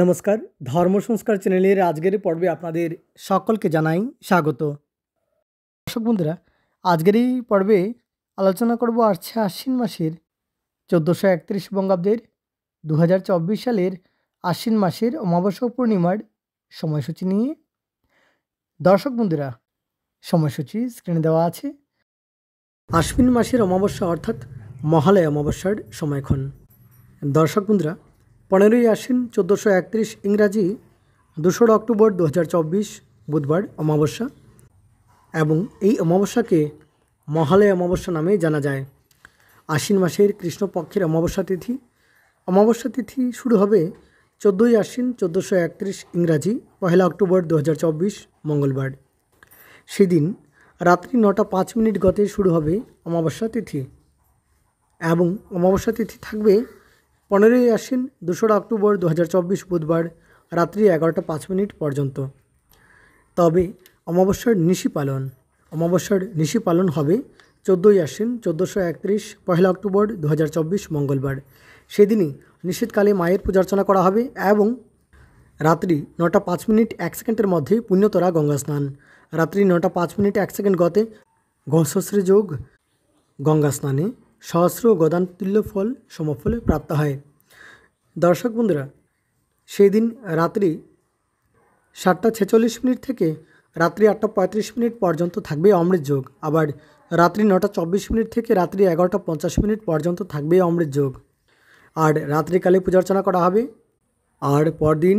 নমস্কার ধর্ম সংস্কার চ্যানেলের আজকের পর্বে আপনাদের সকলকে জানাই স্বাগত দর্শক বন্ধুরা আজকের এই পর্বে আলোচনা করব আসছে আশ্বিন মাসের চোদ্দোশো একত্রিশ বঙ্গাব্দের দু সালের আশ্বিন মাসের অমাবস্যা পূর্ণিমার সময়সূচি নিয়ে দর্শক বন্ধুরা সময়সূচি স্ক্রিনে দেওয়া আছে আশ্বিন মাসের অমাবস্যা অর্থাৎ মহালয় অমাবস্যার সময়ক্ষণ দর্শক বন্ধুরা পনেরোই আশ্বিন চোদ্দোশো একত্রিশ ইংরাজি দোসরা অক্টোবর দু বুধবার অমাবস্যা এবং এই অমাবস্যাকে মহালয় অমাবস্যা নামে জানা যায় আশ্বিন মাসের কৃষ্ণপক্ষের অমাবস্যা তিথি অমাবস্যা তিথি শুরু হবে চোদ্দোই আশ্বিন চোদ্দোশো একত্রিশ ইংরাজি পহেলা অক্টোবর দু মঙ্গলবার সেদিন রাত্রি নটা পাঁচ মিনিট গতে শুরু হবে অমাবস্যা তিথি এবং অমাবস্যা তিথি থাকবে পনেরোই আশ্বিন দুশোরা অক্টোবর দু বুধবার রাত্রি এগারোটা পাঁচ মিনিট পর্যন্ত তবে অমাবস্যার নিশি পালন অমাবস্যার নিশি পালন হবে চোদ্দোই আশ্বিন চোদ্দোশো একত্রিশ পহেলা অক্টোবর দু মঙ্গলবার সেদিনই নিষেধকালে মায়ের পূজার্চনা করা হবে এবং রাত্রি নটা পাঁচ মিনিট এক সেকেন্ডের মধ্যে পুণ্যতরা গঙ্গা স্নান রাত্রি নটা পাঁচ মিনিট এক সেকেন্ড গতে ঘোষশ্রী যোগ গঙ্গা স্নানে সহস্র গদানতুল্য ফল সমফলে প্রাপ্ত হয় দর্শক বন্ধুরা সেই দিন রাত্রি সাতটা ছেচল্লিশ মিনিট থেকে রাত্রি আটটা পঁয়ত্রিশ মিনিট পর্যন্ত থাকবে অমৃত যোগ আবার রাত্রি নটা চব্বিশ মিনিট থেকে রাত্রি এগারোটা পঞ্চাশ মিনিট পর্যন্ত থাকবে অমৃত যোগ আর রাত্রিকালে পূজার্চনা করা হবে আর পরদিন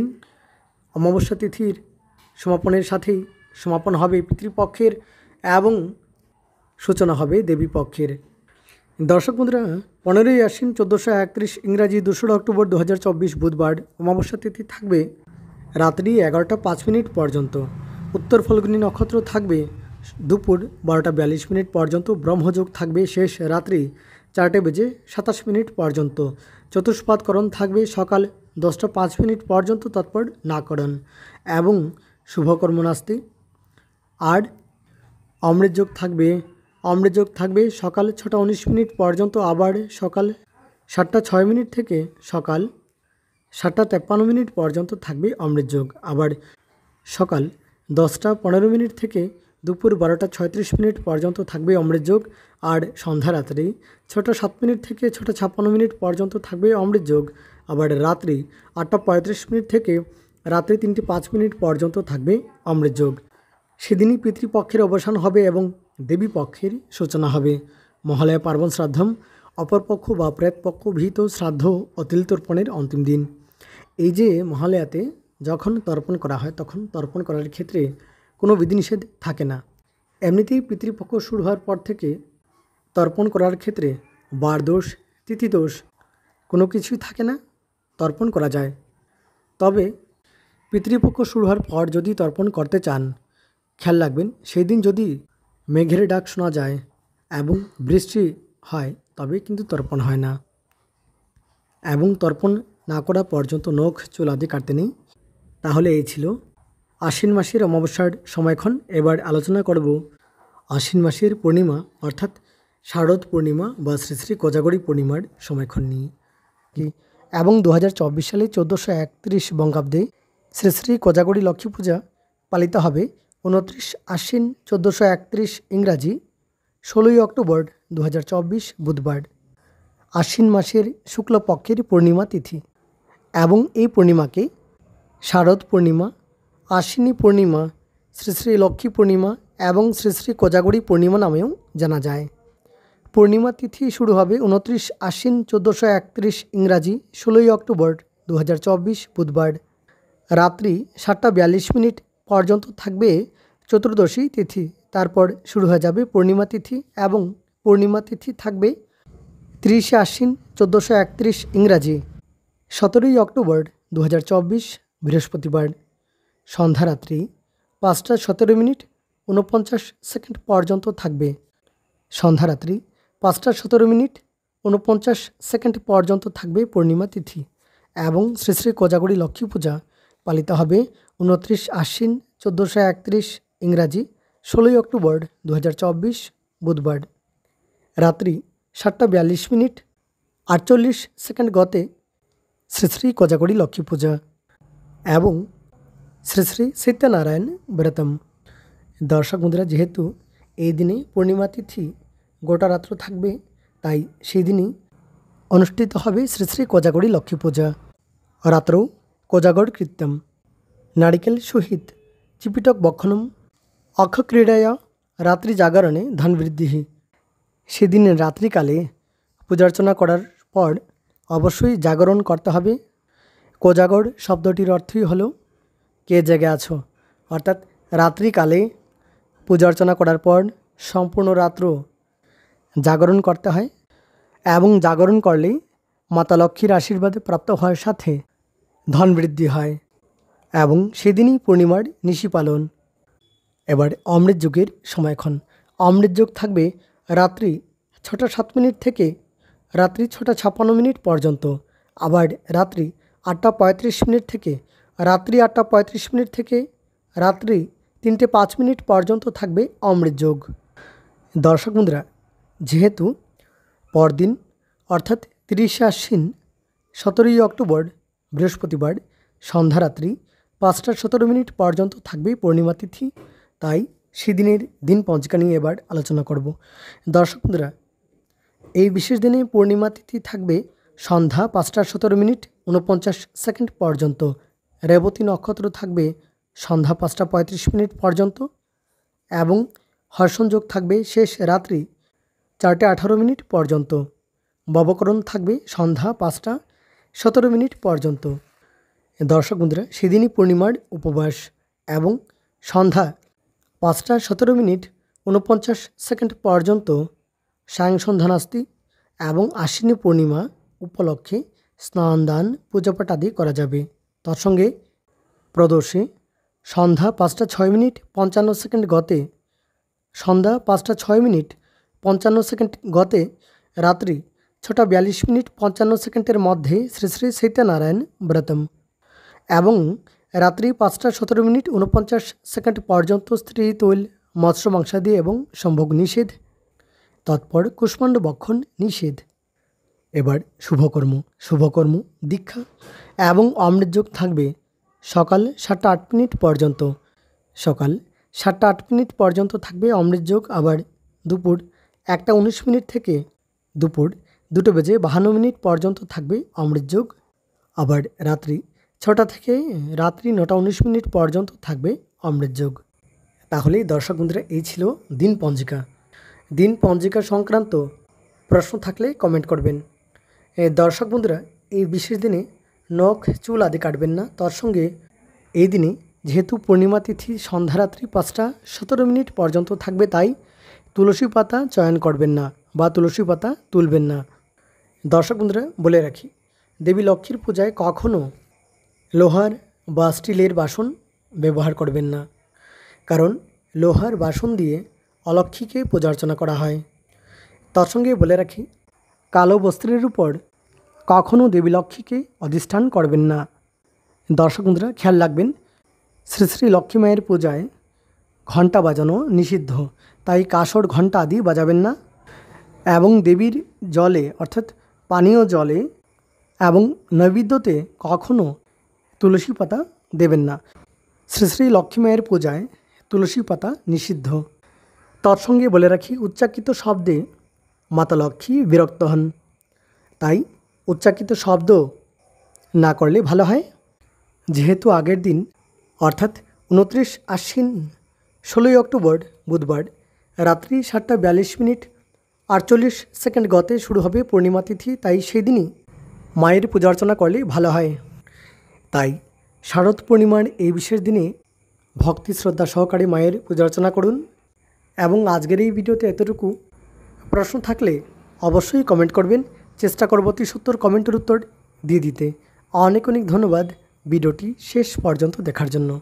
অমাবস্যা তিথির সমাপনের সাথেই সমাপন হবে পিতৃপক্ষের এবং সূচনা হবে দেবীপক্ষের দর্শক বন্ধুরা পনেরোই আশ্বিন চোদ্দোশো একত্রিশ ইংরাজি দুশোর অক্টোবর দু হাজার চব্বিশ বুধবার অমাবস্যা তিথি থাকবে রাত্রি এগারোটা পাঁচ মিনিট পর্যন্ত উত্তর ফলগুনি নক্ষত্র থাকবে দুপুর বারোটা বিয়াল্লিশ মিনিট পর্যন্ত ব্রহ্মযোগ থাকবে শেষ রাত্রি চারটে বেজে সাতাশ মিনিট পর্যন্ত চতুষ্পাতকরণ থাকবে সকাল দশটা পাঁচ মিনিট পর্যন্ত তৎপর নাকরণ এবং শুভকর্মনাস্তি আর অমৃতযোগ থাকবে অমৃতযোগ থাকবে সকাল ছটা উনিশ মিনিট পর্যন্ত আবার সকাল সাতটা ছয় মিনিট থেকে সকাল সাতটা তেপ্পান্ন মিনিট পর্যন্ত থাকবে অমৃতযোগ আবার সকাল দশটা পনেরো মিনিট থেকে দুপুর বারোটা ছয়ত্রিশ মিনিট পর্যন্ত থাকবে অমৃতযোগ আর সন্ধ্যা রাত্রি ছটা সাত মিনিট থেকে ছটা ছাপ্পান্ন মিনিট পর্যন্ত থাকবে অমৃতযোগ আবার রাত্রি আটটা পঁয়ত্রিশ মিনিট থেকে রাত্রি তিনটি পাঁচ মিনিট পর্যন্ত থাকবে অমৃতযোগ সেদিনই পিতৃপক্ষের অবসান হবে এবং দেবীপক্ষের সূচনা হবে মহালয়া পার্বণ শ্রাদ্ধম অপরপক্ষ বা প্রেতপক্ষ ভীত শ্রাদ্ধ অতিল তর্পণের অন্তিম দিন এই যে মহালয়াতে যখন তর্পণ করা হয় তখন তর্পণ করার ক্ষেত্রে কোনো বিধিনিষেধ থাকে না এমনিতেই পিতৃপক্ষ শুরু হওয়ার পর থেকে তর্পণ করার ক্ষেত্রে বারদোষ তিথিদোষ কোনো কিছুই থাকে না তর্পণ করা যায় তবে পিতৃপক্ষ শুরু হওয়ার পর যদি তর্পণ করতে চান খেয়াল রাখবেন সেই দিন যদি মেঘের ডাক শোনা যায় এবং বৃষ্টি হয় তবে কিন্তু তর্পণ হয় না এবং তর্পণ না করা পর্যন্ত নখ চুল আদি কাটতে নেই তাহলে এই ছিল আশ্বিন মাসের অমাবস্যার সময়ক্ষণ এবার আলোচনা করব আশ্বিন মাসের পূর্ণিমা অর্থাৎ শারদ পূর্ণিমা বা শ্রী শ্রী কোজাগরী পূর্ণিমার সময়ক্ষণ নিয়ে কি এবং দু সালে চোদ্দোশো একত্রিশ বঙ্গাব্দে শ্রী শ্রী কোজাগরী লক্ষ্মী পূজা পালিত হবে উনত্রিশ আশ্বিন চোদ্দোশো একত্রিশ ইংরাজি ষোলোই অক্টোবর দু বুধবার আশ্বিন মাসের শুক্লপক্ষের পূর্ণিমা তিথি এবং এই পূর্ণিমাকে শারদ পূর্ণিমা আশ্বিনী পূর্ণিমা শ্রী শ্রী লক্ষ্মী পূর্ণিমা এবং শ্রী শ্রী কোজাগরী পূর্ণিমা নামেও জানা যায় পূর্ণিমা তিথি শুরু হবে উনত্রিশ আশ্বিন চোদ্দোশো একত্রিশ ইংরাজি ষোলোই অক্টোবর দু বুধবার রাত্রি সাতটা বিয়াল্লিশ মিনিট পর্যন্ত থাকবে চতুর্দশী তিথি তারপর শুরু হয়ে যাবে পূর্ণিমা তিথি এবং পূর্ণিমা তিথি থাকবে ত্রিশে আশ্বিন চোদ্দোশো একত্রিশ ইংরাজি সতেরোই অক্টোবর দু বৃহস্পতিবার সন্ধ্যারাত্রি পাঁচটা সতেরো মিনিট উনপঞ্চাশ সেকেন্ড পর্যন্ত থাকবে সন্ধ্যারাত্রি পাঁচটা সতেরো মিনিট উনপঞ্চাশ সেকেন্ড পর্যন্ত থাকবে পূর্ণিমা তিথি এবং শ্রী শ্রী কোজাগুড়ি লক্ষ্মী পূজা পালিত হবে উনত্রিশ আশ্বিন চোদ্দোশো একত্রিশ ইংরাজি ষোলোই অক্টোবর দু বুধবার রাত্রি সাতটা বিয়াল্লিশ মিনিট আটচল্লিশ সেকেন্ড গতে শ্রী শ্রী কোজাগরি লক্ষ্মী পূজা এবং শ্রী শ্রী সত্যনারায়ণ ব্রতম দর্শক বন্ধুরা যেহেতু এই দিনে পূর্ণিমা তিথি গোটা রাত্র থাকবে তাই সেই দিনই অনুষ্ঠিত হবে শ্রী শ্রী কোজাগরি লক্ষ্মী পূজা রাত্রেও কোজাগর কৃত্যম নারিকেল সহিত চিপিটক বক্ষণম অক্ষক্রীড়ায় রাত্রি জাগরণে ধন বৃদ্ধি সেদিন রাত্রিকালে পূজার্চনা করার পর অবশ্যই জাগরণ করতে হবে কোজাগড় শব্দটির অর্থই হলো কে জেগে আছো অর্থাৎ রাত্রিকালে পূজার্চনা করার পর সম্পূর্ণ রাত্র জাগরণ করতে হয় এবং জাগরণ করলেই মাতা লক্ষ্মীর আশীর্বাদে প্রাপ্ত হওয়ার সাথে ধন বৃদ্ধি হয় এবং সেদিনই পূর্ণিমার নিশি পালন এবার অমৃত যুগের সময়ক্ষণ অমৃত যুগ থাকবে রাত্রি ছটা সাত মিনিট থেকে রাত্রি ছটা ছাপ্পান্ন মিনিট পর্যন্ত আবার রাত্রি আটটা পঁয়ত্রিশ মিনিট থেকে রাত্রি আটটা পঁয়ত্রিশ মিনিট থেকে রাত্রি তিনটে পাঁচ মিনিট পর্যন্ত থাকবে অমৃত যোগ দর্শক বন্ধুরা যেহেতু পরদিন অর্থাৎ তিরিশে আশ্বিন সতেরোই অক্টোবর বৃহস্পতিবার সন্ধ্যারাত্রি পাঁচটা সতেরো মিনিট পর্যন্ত থাকবে পূর্ণিমা তিথি তাই সেদিনের দিন পঞ্চিকা নিয়ে এবার আলোচনা করব দর্শক বন্ধুরা এই বিশেষ দিনে পূর্ণিমা তিথি থাকবে সন্ধ্যা পাঁচটা সতেরো মিনিট উনপঞ্চাশ সেকেন্ড পর্যন্ত রেবতী নক্ষত্র থাকবে সন্ধ্যা পাঁচটা পঁয়ত্রিশ মিনিট পর্যন্ত এবং হর্ষণযোগ থাকবে শেষ রাত্রি চারটে আঠারো মিনিট পর্যন্ত ববকরণ থাকবে সন্ধ্যা পাঁচটা সতেরো মিনিট পর্যন্ত দর্শক বন্ধুরা সেদিনই পূর্ণিমার উপবাস এবং সন্ধ্যা পাঁচটা সতেরো মিনিট ঊনপঞ্চাশ সেকেন্ড পর্যন্ত নাস্তি এবং আশ্বিনী পূর্ণিমা উপলক্ষে স্নান দান পূজাপাঠ আদি করা যাবে তৎসঙ্গে প্রদর্শী সন্ধ্যা পাঁচটা ছয় মিনিট পঞ্চান্ন সেকেন্ড গতে সন্ধ্যা পাঁচটা ছয় মিনিট পঞ্চান্ন সেকেন্ড গতে রাত্রি ছটা বিয়াল্লিশ মিনিট পঞ্চান্ন সেকেন্ডের মধ্যে শ্রী শ্রী সীতানারায়ণ ব্রতম এবং রাত্রি পাঁচটা সতেরো মিনিট উনপঞ্চাশ সেকেন্ড পর্যন্ত স্ত্রী তৈল মৎস্য মাংসাদি এবং সম্ভোগ নিষেধ তৎপর কুষ্মাণ্ড বক্ষণ নিষেধ এবার শুভকর্ম শুভকর্ম দীক্ষা এবং অমৃতযোগ থাকবে সকাল সাতটা আট মিনিট পর্যন্ত সকাল সাতটা আট মিনিট পর্যন্ত থাকবে অমৃতযোগ আবার দুপুর একটা উনিশ মিনিট থেকে দুপুর দুটো বেজে বাহান্ন মিনিট পর্যন্ত থাকবে অমৃত যোগ আবার রাত্রি ছটা থেকে রাত্রি নটা উনিশ মিনিট পর্যন্ত থাকবে অমৃত যোগ তাহলে দর্শক বন্ধুরা এই ছিল দিন পঞ্জিকা দিন পঞ্জিকা সংক্রান্ত প্রশ্ন থাকলে কমেন্ট করবেন দর্শক বন্ধুরা এই বিশেষ দিনে নখ চুল আদি কাটবেন না তার সঙ্গে এই দিনে যেহেতু পূর্ণিমা তিথি সন্ধ্যারাত্রি পাঁচটা সতেরো মিনিট পর্যন্ত থাকবে তাই তুলসী পাতা চয়ন করবেন না বা তুলসী পাতা তুলবেন না দর্শক বন্ধুরা বলে রাখি দেবী লক্ষ্মীর পূজায় কখনও লোহার বা স্টিলের বাসন ব্যবহার করবেন না কারণ লোহার বাসন দিয়ে অলক্ষীকে পূজা অর্চনা করা হয় তার সঙ্গে বলে রাখি কালো বস্ত্রের উপর কখনও দেবী লক্ষ্মীকে অধিষ্ঠান করবেন না দর্শক বন্ধুরা খেয়াল রাখবেন শ্রী শ্রী লক্ষ্মী মায়ের পূজায় ঘণ্টা বাজানো নিষিদ্ধ তাই কাসর ঘণ্টা আদি বাজাবেন না এবং দেবীর জলে অর্থাৎ পানীয় জলে এবং নৈবেদ্যতে কখনও তুলসী পাতা দেবেন না শ্রী শ্রী লক্ষ্মী মায়ের পূজায় তুলসী পাতা নিষিদ্ধ তার সঙ্গে বলে রাখি উচ্চাকিত শব্দে মাতা লক্ষ্মী বিরক্ত হন তাই উচ্চাকিত শব্দ না করলে ভালো হয় যেহেতু আগের দিন অর্থাৎ উনত্রিশ আশ্বিন ষোলোই অক্টোবর বুধবার রাত্রি সাতটা বিয়াল্লিশ মিনিট আটচল্লিশ সেকেন্ড গতে শুরু হবে পূর্ণিমা তিথি তাই সেই দিনই মায়ের পূজা অর্চনা করলে ভালো হয় তাই শারদ পূর্ণিমার এই বিশেষ দিনে ভক্তি শ্রদ্ধা সহকারে মায়ের পূজা অর্চনা করুন এবং আজকের এই ভিডিওতে এতটুকু প্রশ্ন থাকলে অবশ্যই কমেন্ট করবেন চেষ্টা করব অতি সত্তর কমেন্টের উত্তর দিয়ে দিতে অনেক অনেক ধন্যবাদ ভিডিওটি শেষ পর্যন্ত দেখার জন্য